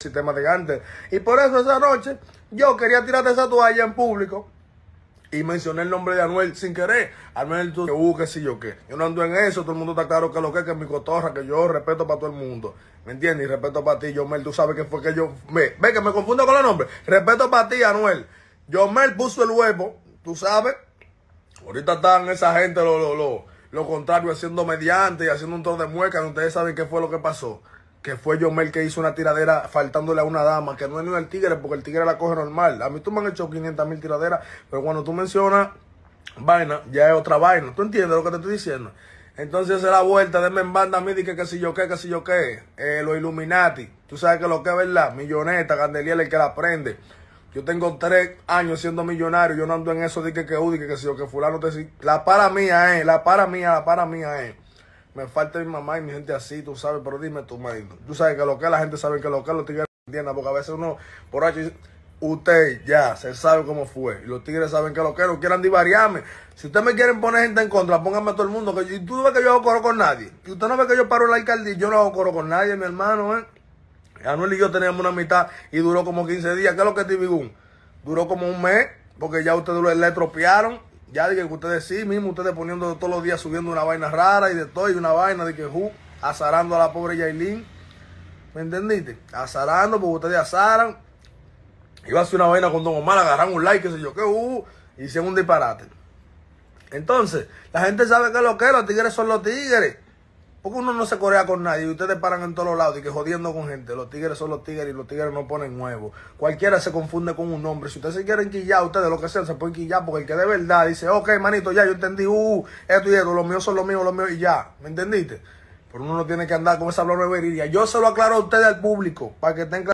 sistema de antes. Y por eso esa noche yo quería tirarte esa toalla en público y mencioné el nombre de Anuel sin querer. Anuel, tú que busques uh, qué yo qué. Yo no ando en eso, todo el mundo está claro que lo que es, que es mi cotorra, que yo respeto para todo el mundo. ¿Me entiendes? Y respeto para ti, Yomel, tú sabes que fue que yo. Me, ve que me confundo con los nombres. Respeto para ti, Anuel. Yomel puso el huevo, tú sabes. Ahorita están esa gente, lo, lo, lo, lo contrario, haciendo mediante y haciendo un trozo de mueca, ustedes saben qué fue lo que pasó que fue Yomel que hizo una tiradera faltándole a una dama, que no es ni el tigre, porque el tigre la coge normal. A mí tú me han hecho 500 mil tiraderas, pero cuando tú mencionas vaina, ya es otra vaina. ¿Tú entiendes lo que te estoy diciendo? Entonces hace la vuelta, denme en banda a mí, que, que si yo qué, que si yo qué, eh, los Illuminati. Tú sabes que lo que es verdad, milloneta, Candeliel, el que la prende. Yo tengo tres años siendo millonario, yo no ando en eso de que que, que, si yo que fulano te La para mía eh, la para mía, la para mía es. Eh me falta mi mamá y mi gente así, tú sabes, pero dime tú, marido. Tú sabes que lo que la gente sabe que lo que los tigres entienden, porque a veces uno, por ahí, usted ya se sabe cómo fue. Y los tigres saben que lo que no quieran divariarme. Si ustedes me quieren poner gente en contra, pónganme a todo el mundo. Que, y tú ves que yo no coro con nadie. Y usted no ve que yo paro el la yo no corro con nadie, mi hermano, ¿eh? Anuel y yo teníamos una mitad y duró como 15 días. ¿Qué es lo que es Tibigún? Duró como un mes, porque ya ustedes le tropearon ya de que ustedes sí mismo, ustedes poniendo todos los días subiendo una vaina rara y de todo, y una vaina de que uh, azarando a la pobre Yailin. ¿Me entendiste? Azarando, porque ustedes azaran. Iba a hacer una vaina con Don Omar, agarran un like, qué sé yo, que uh, hicieron un disparate. Entonces, la gente sabe que lo que los tigres son los tigres. Porque uno no se corea con nadie y ustedes paran en todos los lados y que jodiendo con gente. Los tigres son los tigres y los tigres no ponen huevos. Cualquiera se confunde con un nombre. Si ustedes se quieren quillar, ustedes lo que sean, se pueden quillar porque el que de verdad dice, ok, manito, ya yo entendí, uh, esto y esto, los míos son los míos, los míos y ya. ¿Me entendiste? Pero uno no tiene que andar con esa blabla Yo se lo aclaro a ustedes al público para que tengan